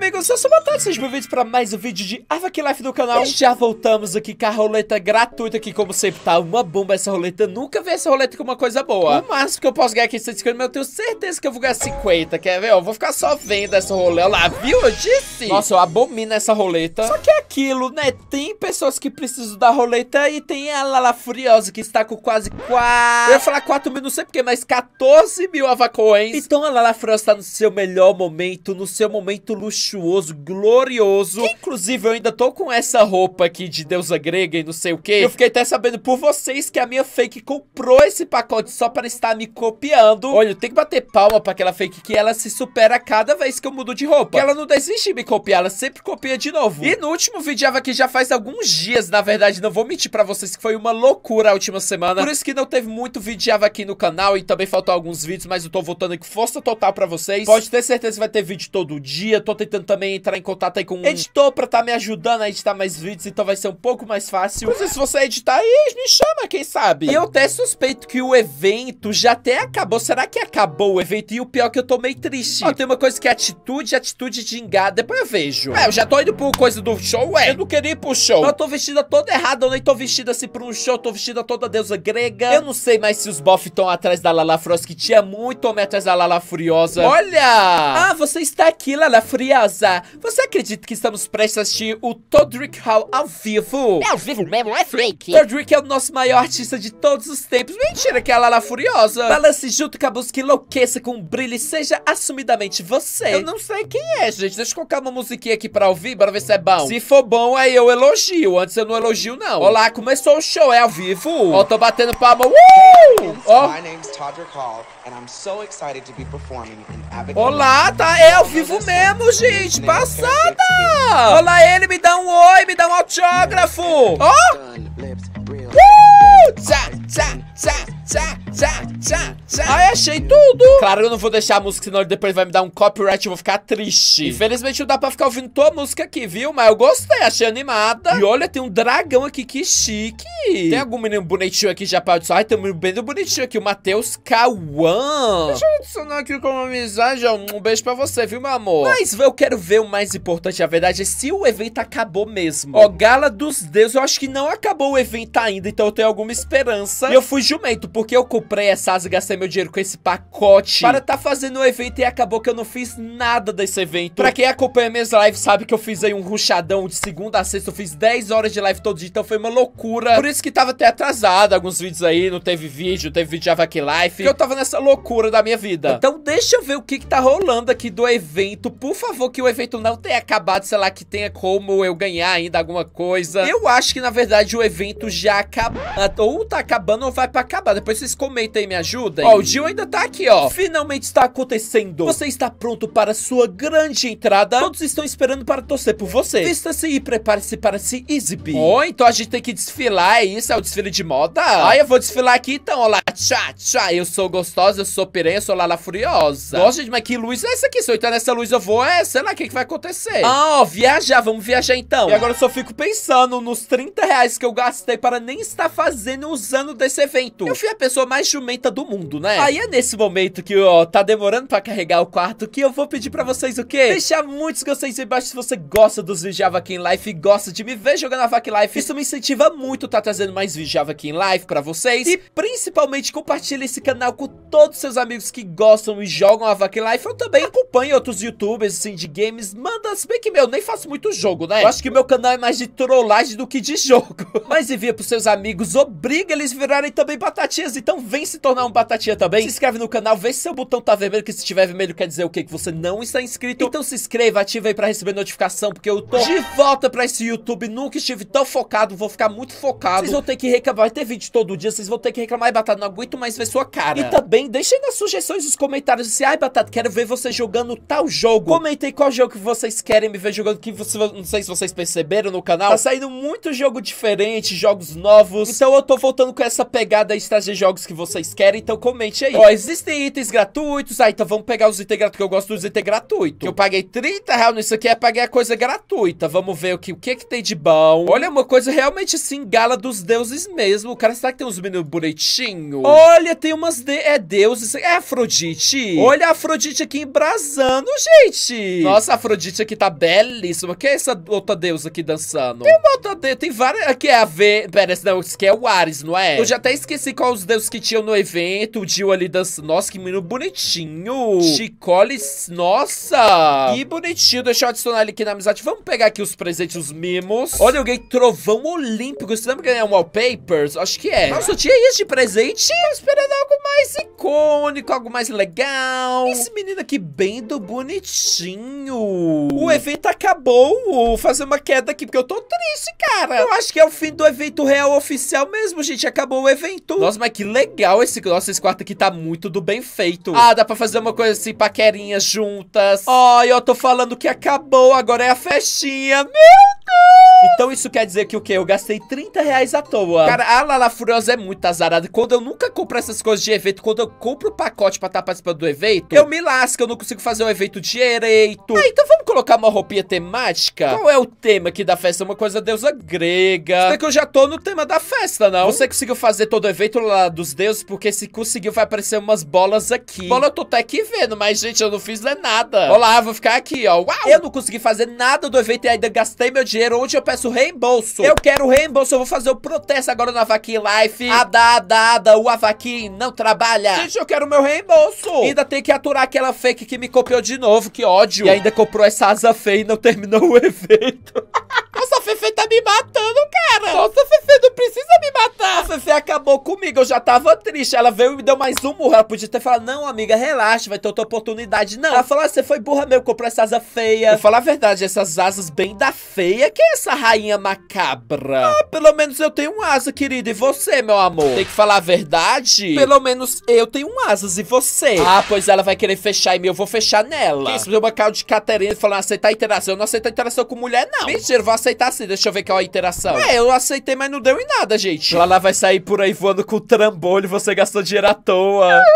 baby. eu sou Matheus, sejam bem-vindos para mais um vídeo de Avac Life do canal e já voltamos aqui com a roleta gratuita aqui, como sempre, tá uma bomba essa roleta, nunca vi essa roleta com uma coisa boa O máximo que eu posso ganhar aqui é 150, mas eu tenho certeza que eu vou ganhar 50, quer ver? Eu vou ficar só vendo essa roleta lá, viu? Eu disse! Nossa, eu abomino essa roleta Só que é aquilo, né? Tem pessoas que precisam da roleta e tem a Lala Furiosa que está com quase 4... Eu ia falar 4 mil, não sei porquê, mas 14 mil avacoins Então a Lala Furiosa está no seu melhor momento, no seu momento luxuoso glorioso. Que, inclusive, eu ainda tô com essa roupa aqui de deusa grega e não sei o que. Eu fiquei até sabendo por vocês que a minha fake comprou esse pacote só para estar me copiando. Olha, eu tenho que bater palma pra aquela fake que ela se supera cada vez que eu mudo de roupa. Que ela não desiste de me copiar, ela sempre copia de novo. E no último vídeo, que já faz alguns dias, na verdade, não vou mentir pra vocês que foi uma loucura a última semana. Por isso que não teve muito vídeo aqui no canal e também faltou alguns vídeos, mas eu tô voltando aqui força total pra vocês. Pode ter certeza que vai ter vídeo todo dia, tô tentando também também entrar em contato aí com um editor pra tá me ajudando a editar mais vídeos, então vai ser um pouco mais fácil. Mas é, se você editar aí, me chama, quem sabe? E eu até suspeito que o evento já até acabou. Será que acabou o evento? E o pior é que eu tô meio triste. Ó, tem uma coisa que é atitude, atitude de engar, depois eu vejo. É, eu já tô indo pro coisa do show, ué. Eu não queria ir pro show. eu tô vestida toda errada, eu nem tô vestida assim pra um show, eu tô vestida toda deusa grega. Eu não sei mais se os bof estão atrás da Lala Frost, que tinha muito homem atrás da Lala Furiosa. Olha! Ah, você está aqui, Lala Friosa você acredita que estamos prestes a assistir o Todrick Hall ao vivo? É ao vivo mesmo, é fake? Todrick é o nosso maior artista de todos os tempos. Mentira que é a Lala Furiosa. Balance junto com a música enlouqueça com um brilho e seja assumidamente você. Eu não sei quem é, gente. Deixa eu colocar uma musiquinha aqui pra ouvir, bora ver se é bom. Se for bom, aí eu elogio. Antes eu não elogio, não. Olá, começou o show, é ao vivo. Ó, oh, tô batendo palma. Uh! Oh. My name's Todrick Hall, and I'm so excited to be performing in Olá, tá? É ao vivo mesmo, gente noite passada! Olá ele, me dá um oi, me dá um autógrafo! Ó! Oh! Uh! Tchá, tchá, tchá, tchá! Tchá, tchá, tchá. Ai, achei tudo. Claro que eu não vou deixar a música, senão ele depois vai me dar um copyright e eu vou ficar triste. Infelizmente não dá pra ficar ouvindo tua música aqui, viu? Mas eu gostei, achei animada. E olha, tem um dragão aqui, que chique. Tem algum menino bonitinho aqui já pra adicionar? Ai, tem um menino bem bonitinho aqui, o Matheus Cauã. Deixa eu adicionar aqui como amizade, ó. Um beijo pra você, viu, meu amor? Mas eu quero ver o mais importante, a verdade é se o evento acabou mesmo. Ó, Gala dos Deuses, eu acho que não acabou o evento ainda, então eu tenho alguma esperança. E eu fui jumento, porque eu comprei asa e gastei meu dinheiro com esse pacote para tá fazendo o um evento e acabou que eu não fiz nada desse evento. Pra quem acompanha minhas lives sabe que eu fiz aí um ruchadão de segunda a sexta, eu fiz 10 horas de live todo dia, então foi uma loucura. Por isso que tava até atrasado alguns vídeos aí, não teve vídeo, teve vídeo de Avac Life, que eu tava nessa loucura da minha vida. Então deixa eu ver o que que tá rolando aqui do evento, por favor, que o evento não tenha acabado, sei lá, que tenha como eu ganhar ainda alguma coisa. Eu acho que, na verdade, o evento já acabou, ou tá acabando ou vai pra acabar, depois vocês Comenta aí, me ajudem. Ó, o Jill ainda tá aqui, ó. Finalmente está acontecendo. Você está pronto para sua grande entrada? Todos estão esperando para torcer por você. Vista-se e prepare-se para se exibir. Oh, então a gente tem que desfilar, é isso? É o desfile de moda? Ah, eu vou desfilar aqui então, olá. Tchá, tchá. Eu sou gostosa, eu sou piranha, eu sou lala furiosa. Nossa, gente, mas que luz é essa aqui? Se eu entrar nessa luz, eu vou, é, sei lá, o que, é que vai acontecer? Ah, viajar, vamos viajar então. E agora eu só fico pensando nos 30 reais que eu gastei para nem estar fazendo usando desse evento. Eu fui a pessoa mais mais jumenta do mundo, né? Aí é nesse momento que, ó, tá demorando pra carregar o quarto que eu vou pedir pra vocês o quê? Deixar muitos gostei embaixo se você gosta dos vídeos de Avakin Life e gosta de me ver jogando Avakin Life. Isso me incentiva muito tá trazendo mais vídeos de Avakin Life pra vocês. E principalmente compartilha esse canal com todos os seus amigos que gostam e jogam Avakin Life. Eu também acompanho outros youtubers, assim, de games. Manda, se bem que, meu, nem faço muito jogo, né? Eu acho que meu canal é mais de trollagem do que de jogo. Mas envia pros seus amigos, obriga eles virarem também batatinhas. Então vem se tornar um batatinha também. Se inscreve no canal, vê se seu botão tá vermelho, que se tiver vermelho quer dizer o quê? Que você não está inscrito. Então se inscreva, ativa aí pra receber notificação, porque eu tô de volta pra esse YouTube. Nunca estive tão focado, vou ficar muito focado. Vocês vão ter que reclamar, vai ter vídeo todo dia, vocês vão ter que reclamar, ai Batata, não aguento mais ver sua cara. E também, deixem nas sugestões nos comentários se, assim, ai Batata, quero ver você jogando tal jogo. Comentei qual jogo que vocês querem me ver jogando, que você, não sei se vocês perceberam no canal. Tá saindo muito jogo diferente, jogos novos. Então eu tô voltando com essa pegada extra de jogos que vocês querem, então comente aí. Ó, existem itens gratuitos, ah, então vamos pegar os itens gratuitos, que eu gosto dos itens gratuitos. eu paguei 30 reais nisso aqui, é paguei a coisa gratuita. Vamos ver o que, o que que tem de bom. Olha, uma coisa realmente assim, gala dos deuses mesmo. O cara, será que tem uns meninos bonitinhos? Olha, tem umas de... é deuses, é Afrodite. Olha a Afrodite aqui embrasando, gente. Nossa, a Afrodite aqui tá belíssima. Quem é essa outra deusa aqui dançando? Tem uma outra deusa, tem várias... Aqui é a V... Pera, não, esse aqui é o Ares, não é? Eu já até esqueci qual os deuses que Discutiam no evento, o Jill ali dançando. Nossa, que menino bonitinho. Chicoles, nossa. Que bonitinho. Deixa eu adicionar ele aqui na amizade. Vamos pegar aqui os presentes, os mimos. Olha, eu ganhei trovão olímpico. Você lembra que é um wallpapers? Acho que é. Nossa, eu tinha isso de presente. Tô esperando algo mais icônico, algo mais legal. Esse menino aqui bem do bonitinho. O evento acabou. Vou fazer uma queda aqui, porque eu tô triste, cara. Eu acho que é o fim do evento real oficial mesmo, gente. Acabou o evento. Nossa, mas que legal legal esse nosso esse quarto aqui tá muito do bem feito. Ah, dá pra fazer uma coisa assim, paquerinhas juntas. Ó, oh, eu tô falando que acabou, agora é a festinha. Meu Deus! Então isso quer dizer que o quê? Eu gastei 30 reais à toa. Cara, a Lala Furiosa é muito azarada. Quando eu nunca compro essas coisas de evento, quando eu compro o pacote pra estar tá participando do evento, eu me lasco, eu não consigo fazer o evento direito. Ah, então vamos colocar uma roupinha temática? Qual é o tema aqui da festa? Uma coisa deusa grega. Será que eu já tô no tema da festa, não? Você conseguiu fazer todo o evento lá dos deuses? Deus, porque se conseguiu vai aparecer umas bolas aqui. Bola eu tô até aqui vendo, mas, gente, eu não fiz nada. Olá, vou ficar aqui, ó. Uau! Eu não consegui fazer nada do evento e ainda gastei meu dinheiro. Onde eu peço reembolso? Eu quero reembolso, eu vou fazer o protesto agora na Avaquim Life. Ada, ada, ada, o Avaquim não trabalha. Gente, eu quero meu reembolso. E ainda tem que aturar aquela fake que me copiou de novo, que ódio. E ainda comprou essa asa feia e não terminou o evento. Nossa, a Fefe tá me matando, cara. Nossa, você acabou comigo, eu já tava triste. Ela veio e me deu mais um murro. Ela podia ter falado, não, amiga, relaxa, vai ter outra oportunidade. Não. Ela falou, ah, você foi burra meu, comprou essa asa feia. Vou falar a verdade, essas asas bem da feia. Quem é essa rainha macabra? Ah, pelo menos eu tenho um asa, querida. E você, meu amor? Tem que falar a verdade? Pelo menos eu tenho um asas e você. Ah, pois ela vai querer fechar em mim, eu vou fechar nela. Quis deu uma cara de Caterina e falar, aceitar interação. Eu não aceito interação com mulher, não. Mentira, eu vou aceitar sim. Deixa eu ver qual é a interação. É, eu aceitei, mas não deu em nada, gente. Ela vai sair sair por aí voando com o trambolho, você gastou dinheiro à toa.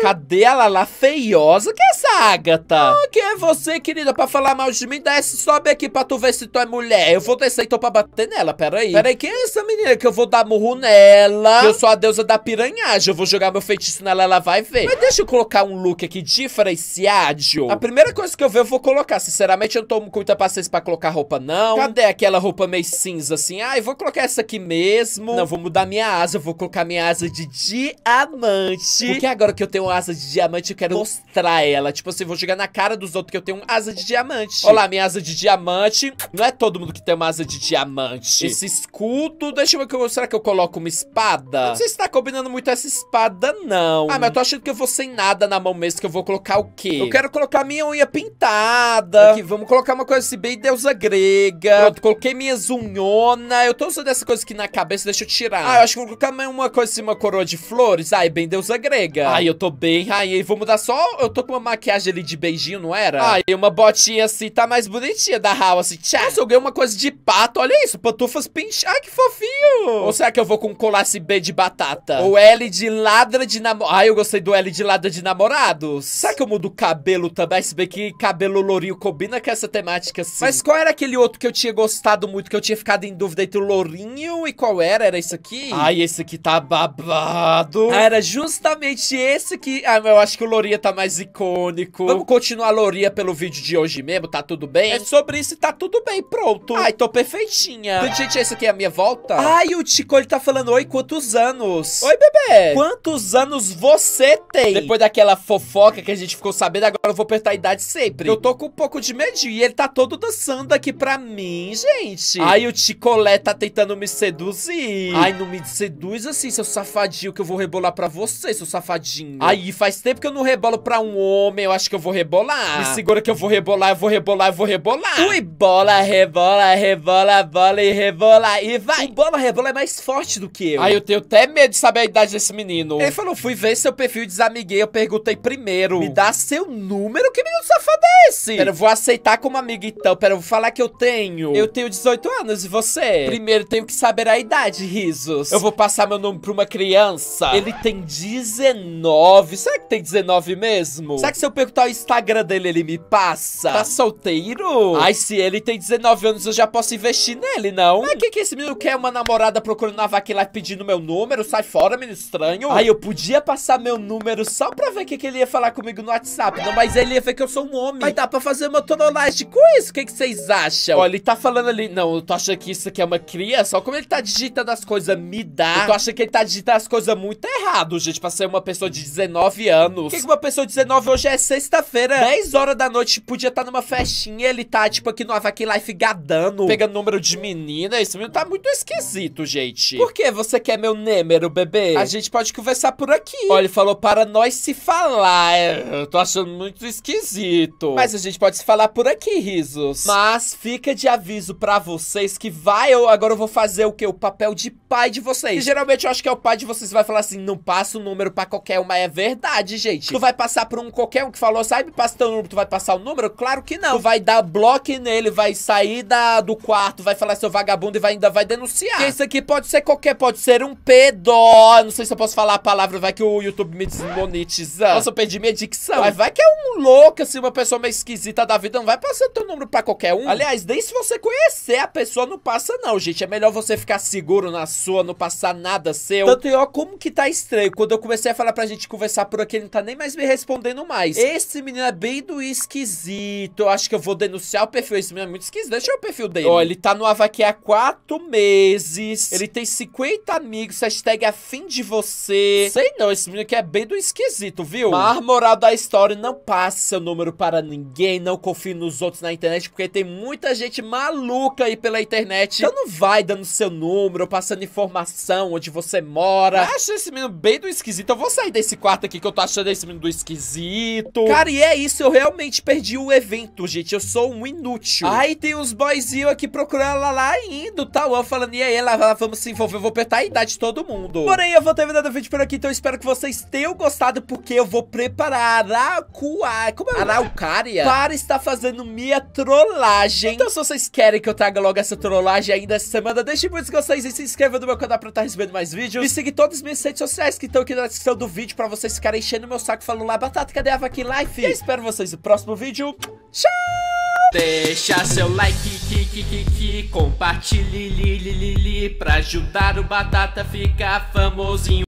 Cadê a Lala feiosa? Que é essa Agatha? Ah, quem é você, querida, pra falar mal de mim? Desce, sobe aqui pra tu ver se tu é mulher. Eu vou descer então pra bater nela, peraí. Peraí, quem é essa menina que eu vou dar murro nela? Eu sou a deusa da piranhagem. Eu vou jogar meu feitiço nela, ela vai ver. Mas deixa eu colocar um look aqui diferenciado. A primeira coisa que eu ver, eu vou colocar. Sinceramente, eu não tô com muita paciência pra colocar roupa, não. Cadê aquela roupa meio cinza, assim? Ah, eu vou colocar essa aqui mesmo. Não, vou mudar minha asa, eu vou colocar minha asa de diamante. Porque agora que eu tenho asa de diamante, eu quero mostrar ela. Tipo assim, vou jogar na cara dos outros que eu tenho asa de diamante. Olha lá, minha asa de diamante. Não é todo mundo que tem uma asa de diamante. Esse escudo, deixa eu ver, eu, será que eu coloco uma espada? Não sei se tá combinando muito essa espada, não. Ah, mas eu tô achando que eu vou sem nada na mão mesmo, que eu vou colocar o quê? Eu quero colocar minha unha pintada. Aqui, vamos colocar uma coisa assim, bem deusa grega. Pronto, coloquei minhas unhonas. Eu tô usando essa coisa aqui na cabeça, deixa eu tirar. Ah, eu ah, acho que vou colocar é uma coisa assim, uma coroa de flores. Ai, bem deusa grega. Ai, eu tô bem rainha. E vou mudar só... Eu tô com uma maquiagem ali de beijinho, não era? Ai, uma botinha assim, tá mais bonitinha da Hal, assim. Tchau. eu ganhei uma coisa de pato. Olha isso, pantufas pinchadas. Ai, que fofinho. Ou será que eu vou com colasse B de batata? Ou L de ladra de namorado. Ai, eu gostei do L de ladra de namorado. Será que eu mudo o cabelo também? Se bem que cabelo lourinho combina com essa temática, assim. Mas qual era aquele outro que eu tinha gostado muito, que eu tinha ficado em dúvida entre o lourinho e qual era? Era isso aqui? Ai, esse aqui tá babado. Ah, era justamente esse que... Ah, eu acho que o Loria tá mais icônico. Vamos continuar a Loria pelo vídeo de hoje mesmo, tá tudo bem? É sobre isso e tá tudo bem, pronto. Ai, tô perfeitinha. gente, esse aqui é a minha volta? Ai, o Tico, ele tá falando, oi, quantos anos? Oi, bebê. Quantos anos você tem? Depois daquela fofoca que a gente ficou sabendo, agora eu vou apertar a idade sempre. Eu tô com um pouco de medinho e ele tá todo dançando aqui pra mim, gente. Ai, o Ticolé tá tentando me seduzir. Ai, não me me seduz assim, seu safadinho, que eu vou rebolar pra você, seu safadinho. Aí, faz tempo que eu não rebolo pra um homem, eu acho que eu vou rebolar. Me segura que eu vou rebolar, eu vou rebolar, eu vou rebolar. Ui, bola, rebola, rebola, bola e rebola e vai. O bola, rebola é mais forte do que eu. Aí eu tenho até medo de saber a idade desse menino. Ele falou, fui ver seu perfil e desamiguei, eu perguntei primeiro. Me dá seu número, que menino safado é esse? Pera, eu vou aceitar como amigo então, pera, eu vou falar que eu tenho. Eu tenho 18 anos e você? Primeiro tenho que saber a idade, risos. Deus, eu vou passar meu nome pra uma criança. Ele tem 19. Será que tem 19 mesmo? Será que se eu perguntar o Instagram dele, ele me passa? Tá solteiro? Ai, se ele tem 19 anos, eu já posso investir nele, não? Mas que que esse menino quer? Uma namorada procurando na lá pedindo meu número? Sai fora, menino estranho. Ai, eu podia passar meu número só pra ver o que, que ele ia falar comigo no WhatsApp. Não, mas ele ia ver que eu sou um homem. Mas dá pra fazer uma tonelagem com isso? O que, vocês acham? Olha, ele tá falando ali... Não, eu tô achando que isso aqui é uma criança. Olha como ele tá digitando as coisas mil eu Tu acha que ele tá digitando as coisas muito errado, gente, pra ser uma pessoa de 19 anos. Por que, que uma pessoa de 19 hoje é sexta-feira? 10 horas da noite podia estar tá numa festinha, ele tá, tipo, aqui no Avaki Life gadando, pegando número de menina. Isso tá muito esquisito, gente. Por que você quer meu número, bebê? A gente pode conversar por aqui. Olha, ele falou para nós se falar. É, eu tô achando muito esquisito. Mas a gente pode se falar por aqui, risos. Mas fica de aviso pra vocês que vai, eu agora eu vou fazer o que? O papel de pai de de vocês. E geralmente eu acho que é o pai de vocês vai falar assim, não passa o um número pra qualquer mas É verdade, gente. Tu vai passar pra um qualquer um que falou, sabe, passa teu número, tu vai passar o número? Claro que não. Tu vai dar bloco nele, vai sair da, do quarto, vai falar seu vagabundo e vai, ainda vai denunciar. isso aqui pode ser qualquer, pode ser um pedo. Não sei se eu posso falar a palavra, vai que o YouTube me desmonetiza. Nossa, eu perdi minha dicção. Mas vai que é um louco, assim, uma pessoa meio esquisita da vida, não vai passar teu número pra qualquer um. Aliás, nem se você conhecer a pessoa não passa não, gente. É melhor você ficar seguro na sua, não passar nada seu. Tanto ó, como que tá estranho. Quando eu comecei a falar pra gente conversar por aqui, ele não tá nem mais me respondendo mais. Esse menino é bem do esquisito. Eu acho que eu vou denunciar o perfil. Esse menino é muito esquisito. Deixa eu ver o perfil dele. Ó, ele tá no Avaque há quatro meses. Ele tem 50 amigos. Hashtag afim é de você. Sei não, esse menino aqui é bem do esquisito, viu? Mas moral da história, não passe seu número para ninguém. Não confie nos outros na internet, porque tem muita gente maluca aí pela internet. Então não vai dando seu número, passando informações informação, onde você mora. Eu acho esse menino bem do esquisito. Eu vou sair desse quarto aqui que eu tô achando esse menino do esquisito. Cara, e é isso. Eu realmente perdi o evento, gente. Eu sou um inútil. Aí tem uns boyzinhos aqui procurando ela lá indo, tal. Tá? Eu falando, e aí, ela, ela vamos se envolver. Eu vou apertar a idade de todo mundo. Porém, eu vou terminar o vídeo por aqui, então espero que vocês tenham gostado, porque eu vou preparar Aracua... Como é? Araucária? Para estar fazendo minha trollagem. Então, se vocês querem que eu traga logo essa trollagem ainda essa semana, deixe muitos gostos e se inscreva no meu canal canal pra estar tá recebendo mais vídeos. E seguir todas as minhas redes sociais que estão aqui na descrição do vídeo pra vocês ficarem enchendo meu saco falando lá, Batata, cadê a vaquinha life? E eu espero vocês no próximo vídeo. Tchau! Deixa seu like, que, que, compartilhe, li, li, li, li, pra ajudar o Batata a ficar famosinho.